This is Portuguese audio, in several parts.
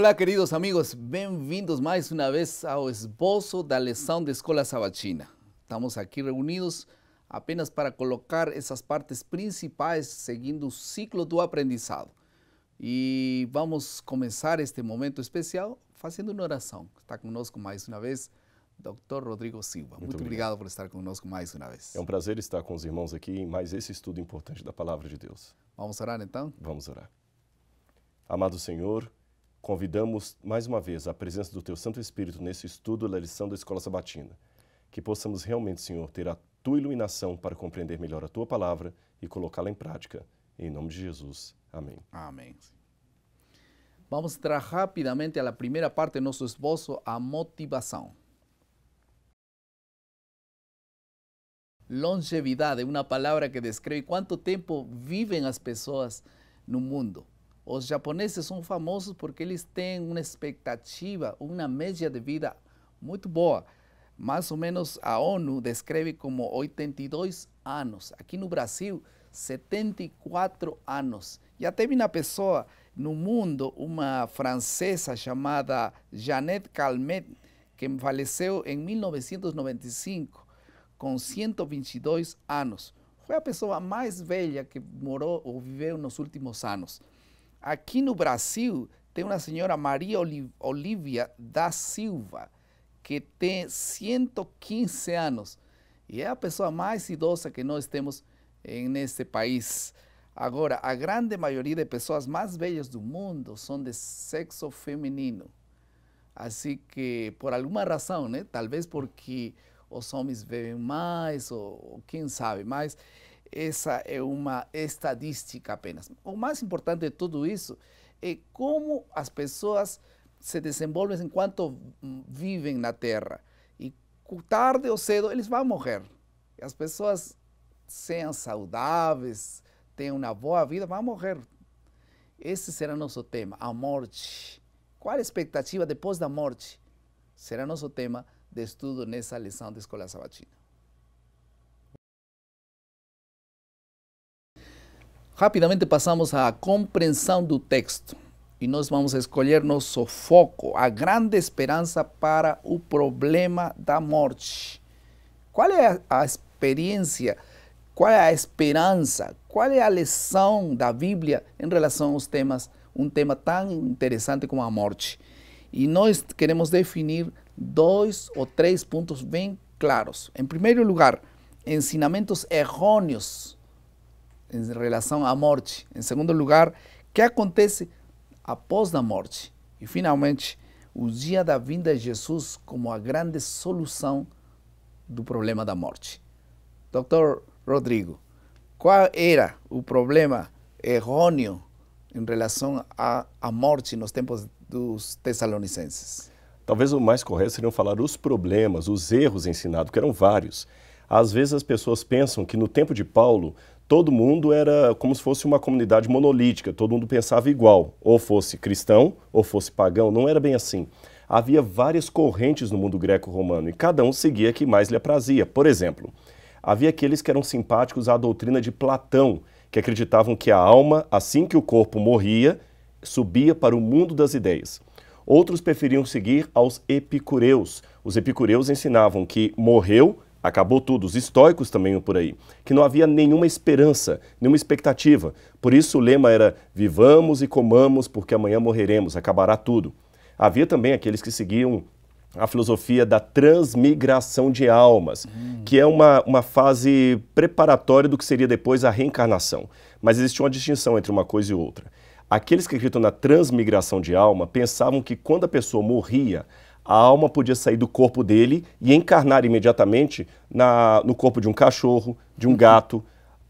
Olá, queridos amigos, bem-vindos mais uma vez ao esboço da Leção da Escola Sabatina. Estamos aqui reunidos apenas para colocar essas partes principais seguindo o ciclo do aprendizado. E vamos começar este momento especial fazendo uma oração. Está conosco mais uma vez Dr. Rodrigo Silva. Muito, Muito obrigado. obrigado por estar conosco mais uma vez. É um prazer estar com os irmãos aqui em mais esse estudo importante da Palavra de Deus. Vamos orar então? Vamos orar. Amado Senhor, Convidamos mais uma vez a presença do Teu Santo Espírito nesse estudo da lição da Escola Sabatina. Que possamos realmente, Senhor, ter a Tua iluminação para compreender melhor a Tua palavra e colocá-la em prática. Em nome de Jesus. Amém. Amém. Vamos entrar rapidamente à primeira parte do nosso esboço, a motivação. Longevidade, é uma palavra que descreve quanto tempo vivem as pessoas no mundo. Os japoneses são famosos porque eles têm uma expectativa, uma média de vida muito boa. Mais ou menos a ONU descreve como 82 anos. Aqui no Brasil, 74 anos. Já teve uma pessoa no mundo, uma francesa chamada Jeanette Calmet, que faleceu em 1995 com 122 anos. Foi a pessoa mais velha que morou ou viveu nos últimos anos. Aqui no Brasil, tem uma senhora Maria Olivia da Silva, que tem 115 anos e é a pessoa mais idosa que nós temos este país. Agora, a grande maioria de pessoas mais velhas do mundo são de sexo feminino. Assim que, por alguma razão, né? talvez porque os homens bebem mais, ou, ou quem sabe, mas essa é uma estadística apenas. O mais importante de tudo isso é como as pessoas se desenvolvem enquanto vivem na Terra. E tarde ou cedo eles vão morrer. As pessoas sejam saudáveis, tenham uma boa vida, vão morrer. Esse será nosso tema, a morte. Qual a expectativa depois da morte? Será nosso tema de estudo nessa lição da Escola Sabatina. Rapidamente passamos à compreensão do texto e nós vamos escolher nosso foco, a grande esperança para o problema da morte. Qual é a experiência? Qual é a esperança? Qual é a lição da Bíblia em relação aos temas, um tema tão interessante como a morte? E nós queremos definir dois ou três pontos bem claros. Em primeiro lugar, ensinamentos errôneos em relação à morte. Em segundo lugar, o que acontece após a morte. E finalmente, o dia da vinda de Jesus como a grande solução do problema da morte. Dr. Rodrigo, qual era o problema errôneo em relação à, à morte nos tempos dos Tessalonicenses? Talvez o mais correto seriam falar os problemas, os erros ensinados, que eram vários. Às vezes as pessoas pensam que no tempo de Paulo todo mundo era como se fosse uma comunidade monolítica, todo mundo pensava igual, ou fosse cristão, ou fosse pagão, não era bem assim. Havia várias correntes no mundo greco-romano e cada um seguia a que mais lhe aprazia. Por exemplo, havia aqueles que eram simpáticos à doutrina de Platão, que acreditavam que a alma, assim que o corpo morria, subia para o mundo das ideias. Outros preferiam seguir aos epicureus. Os epicureus ensinavam que morreu, acabou tudo, os estoicos também iam por aí, que não havia nenhuma esperança, nenhuma expectativa. Por isso o lema era: vivamos e comamos, porque amanhã morreremos, acabará tudo. Havia também aqueles que seguiam a filosofia da transmigração de almas, hum. que é uma, uma fase preparatória do que seria depois a reencarnação. Mas existia uma distinção entre uma coisa e outra. Aqueles que acreditam na transmigração de alma pensavam que quando a pessoa morria, a alma podia sair do corpo dele e encarnar imediatamente na, no corpo de um cachorro, de um gato.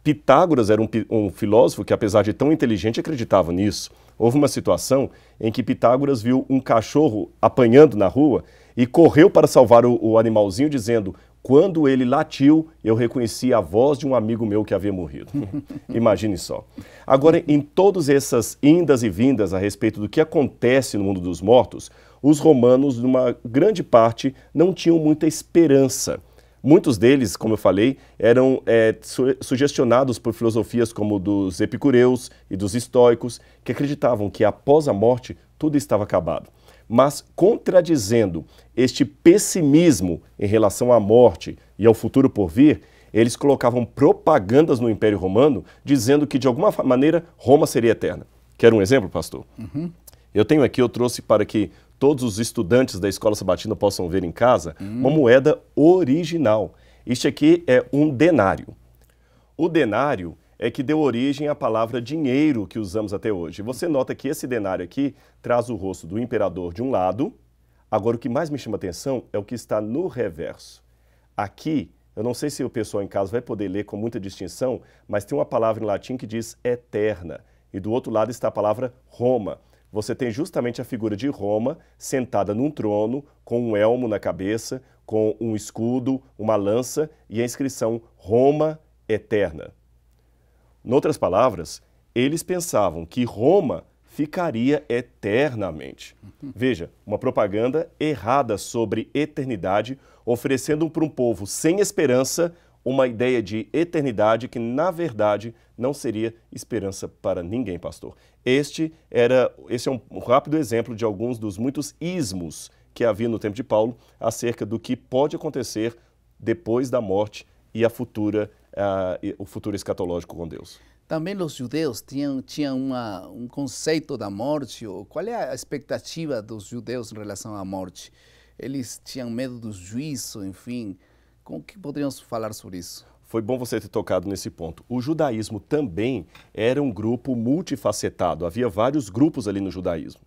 Pitágoras era um, um, filósofo que, apesar de tão inteligente, acreditava nisso. Houve uma situação em que Pitágoras viu um cachorro apanhando na rua e correu para salvar o, o animalzinho, dizendo: Quando ele latiu, eu reconheci a voz de um amigo meu que havia morrido. Imagine só. Agora, em todas essas indas e vindas a respeito do que acontece no mundo dos mortos, os romanos, numa grande parte, não tinham muita esperança. Muitos deles, como eu falei, eram é, su sugestionados por filosofias como dos epicureus e dos estoicos, que acreditavam que após a morte tudo estava acabado. Mas contradizendo este pessimismo em relação à morte e ao futuro por vir, eles colocavam propagandas no Império Romano dizendo que, de alguma maneira, Roma seria eterna. Quer um exemplo, pastor? Uhum. Eu tenho aqui, eu trouxe para que todos os estudantes da Escola Sabatina possam ver em casa, hum. uma moeda original. Este aqui é um denário. O denário é que deu origem à palavra dinheiro que usamos até hoje. Você nota que esse denário aqui traz o rosto do imperador de um lado. Agora, o que mais me chama atenção é o que está no reverso. Aqui, eu não sei se o pessoal em casa vai poder ler com muita distinção, mas tem uma palavra em latim que diz eterna. E do outro lado está a palavra Roma você tem justamente a figura de Roma sentada num trono, com um elmo na cabeça, com um escudo, uma lança e a inscrição Roma Eterna. Em outras palavras, eles pensavam que Roma ficaria eternamente. Veja, uma propaganda errada sobre eternidade, oferecendo para um povo sem esperança uma ideia de eternidade que, na verdade, não seria esperança para ninguém, pastor. Este era, esse é um rápido exemplo de alguns dos muitos ismos que havia no tempo de Paulo acerca do que pode acontecer depois da morte e a futura, uh, o futuro escatológico com Deus. Também os judeus tinham, tinham uma, um conceito da morte, ou qual é a expectativa dos judeus em relação à morte? Eles tinham medo do juízo, enfim, o que poderíamos falar sobre isso? Foi bom você ter tocado nesse ponto. O judaísmo também era um grupo multifacetado, havia vários grupos ali no judaísmo.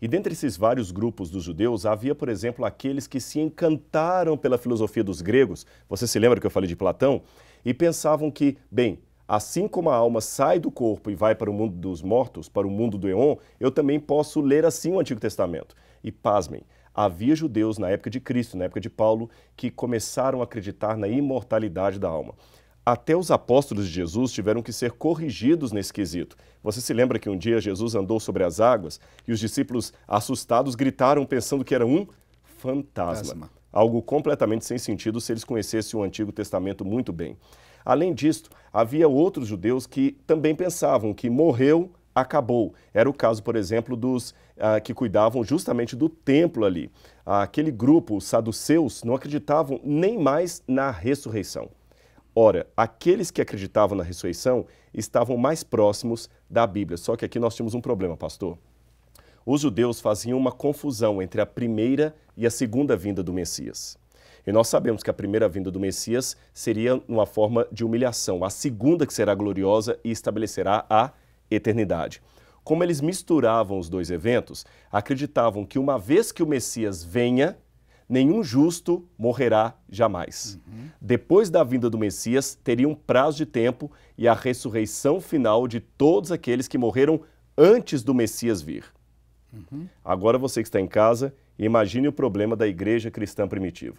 E dentre esses vários grupos dos judeus, havia, por exemplo, aqueles que se encantaram pela filosofia dos gregos. Você se lembra que eu falei de Platão? E pensavam que, bem, assim como a alma sai do corpo e vai para o mundo dos mortos, para o mundo do eon, eu também posso ler assim o Antigo Testamento. E pasmem, havia judeus na época de Cristo, na época de Paulo, que começaram a acreditar na imortalidade da alma. Até os apóstolos de Jesus tiveram que ser corrigidos nesse quesito. Você se lembra que um dia Jesus andou sobre as águas e os discípulos, assustados, gritaram pensando que era um fantasma. fantasma. Algo completamente sem sentido se eles conhecessem o Antigo Testamento muito bem. Além disto, havia outros judeus que também pensavam que morreu, acabou. Era o caso, por exemplo, dos ah, que cuidavam justamente do templo ali. Ah, aquele grupo, os saduceus, não acreditavam nem mais na ressurreição. Ora, aqueles que acreditavam na ressurreição estavam mais próximos da Bíblia. Só que aqui nós tínhamos um problema, pastor. Os judeus faziam uma confusão entre a primeira e a segunda vinda do Messias. E nós sabemos que a primeira vinda do Messias seria numa forma de humilhação, a segunda que será gloriosa e estabelecerá a eternidade. Como eles misturavam os dois eventos, acreditavam que uma vez que o Messias venha, nenhum justo morrerá jamais. Uhum. Depois da vinda do Messias, teria um prazo de tempo e a ressurreição final de todos aqueles que morreram antes do Messias vir. Uhum. Agora você que está em casa, imagine o problema da igreja cristã primitiva.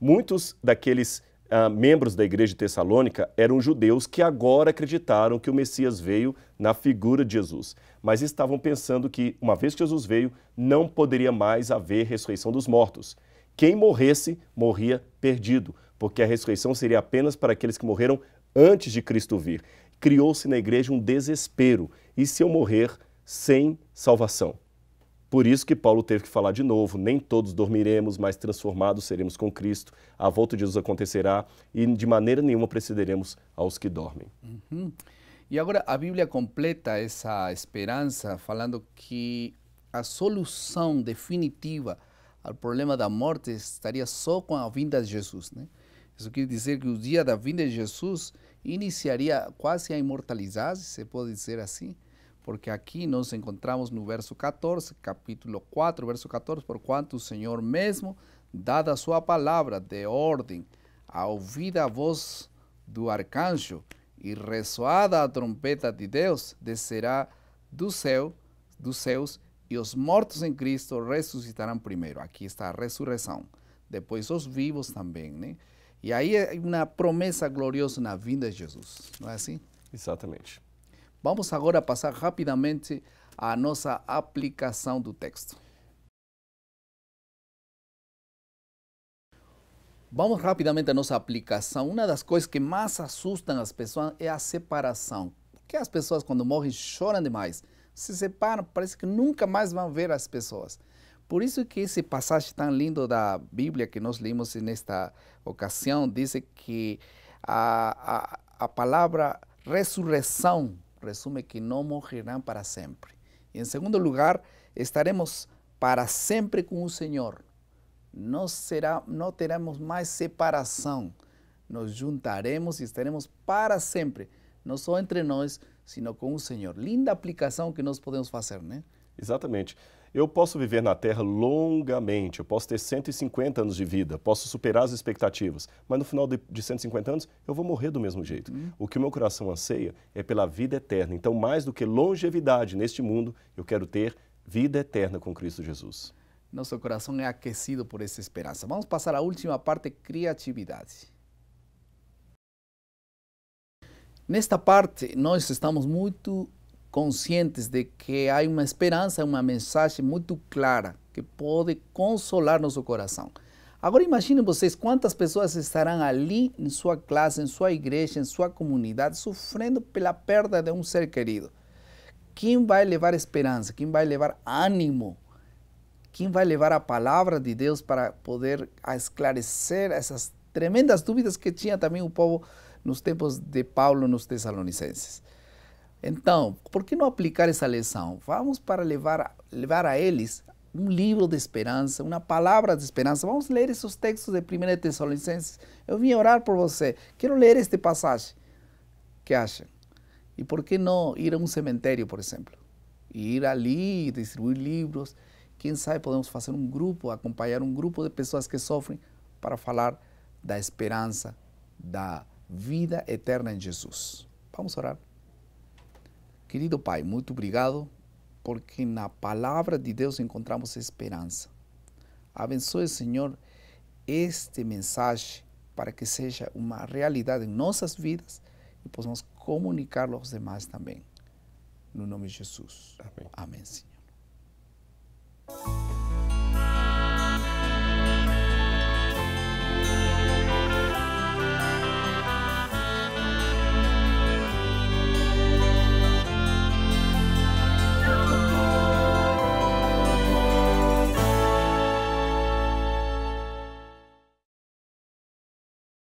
Muitos daqueles ah, membros da igreja de Tessalônica eram judeus que agora acreditaram que o Messias veio na figura de Jesus, mas estavam pensando que, uma vez que Jesus veio, não poderia mais haver ressurreição dos mortos. Quem morresse, morria perdido, porque a ressurreição seria apenas para aqueles que morreram antes de Cristo vir. Criou-se na igreja um desespero. E se eu morrer sem salvação? Por isso que Paulo teve que falar de novo: nem todos dormiremos, mas transformados seremos com Cristo. A volta de Jesus acontecerá e de maneira nenhuma precederemos aos que dormem. Uhum. E agora a Bíblia completa essa esperança falando que a solução definitiva ao problema da morte estaria só com a vinda de Jesus, né? Isso quer dizer que o dia da vinda de Jesus iniciaria quase a imortalidade, se pode dizer assim, porque aqui nós encontramos no verso 14, capítulo 4, verso 14, por quanto o Senhor mesmo, dada a sua palavra de ordem, a ouvida voz do arcanjo e ressoada a trompeta de Deus, descerá do céu, dos céus, e os mortos em Cristo ressuscitarão primeiro. Aqui está a ressurreição. Depois os vivos também, né? E ¿eh? aí é uma promessa gloriosa na vinda de Jesus, não é assim? Exatamente. Vamos agora passar rapidamente à nossa aplicação do texto. Vamos rapidamente à nossa aplicação. Uma das coisas que mais assustam as pessoas é a separação. Porque as pessoas, quando morrem, choram demais. Se separam, parece que nunca mais vão ver as pessoas. Por isso que esse passagem tão lindo da Bíblia que nós lemos nesta ocasião, diz que a, a, a palavra ressurreição resume que no morrerão para siempre. Y en segundo lugar, estaremos para siempre con el Señor. No, será, no teremos más separación. Nos juntaremos y estaremos para siempre, no só entre nós, sino com o Senhor. Linda aplicação que nós podemos fazer, né? Exatamente. Eu posso viver na Terra longamente, eu posso ter 150 anos de vida, posso superar as expectativas, mas no final de, de 150 anos eu vou morrer do mesmo jeito. Uhum. O que o meu coração anseia é pela vida eterna. Então, mais do que longevidade neste mundo, eu quero ter vida eterna com Cristo Jesus. Nosso coração é aquecido por essa esperança. Vamos passar à última parte, criatividade. Nesta parte, nós estamos muito conscientes de que há uma esperança, uma mensagem muito clara que pode consolar nosso coração. Agora imaginem vocês quantas pessoas estarão ali em sua classe, em sua igreja, em sua comunidade, sofrendo pela perda de um ser querido. Quem vai levar esperança? Quem vai levar ânimo? Quem vai levar a palavra de Deus para poder esclarecer essas tremendas dúvidas que tinha também o povo nos tempos de Paulo nos Tessalonicenses? Então, por que não aplicar essa lição? Vamos para levar, levar a eles um livro de esperança, uma palavra de esperança. Vamos ler esses textos de 1 Tessalonicenses. Eu vim orar por você. Quero ler este passagem. que acha? E por que não ir a um cemitério, por exemplo? E ir ali, distribuir livros. Quem sabe podemos fazer um grupo, acompanhar um grupo de pessoas que sofrem para falar da esperança, da vida eterna em Jesus. Vamos orar. Querido Pai, muito obrigado, porque na palavra de Deus encontramos esperança. Abençoe, Senhor, este mensagem para que seja uma realidade em nossas vidas e possamos comunicá-lo aos demais também. No nome de Jesus. Amém, Amém Senhor.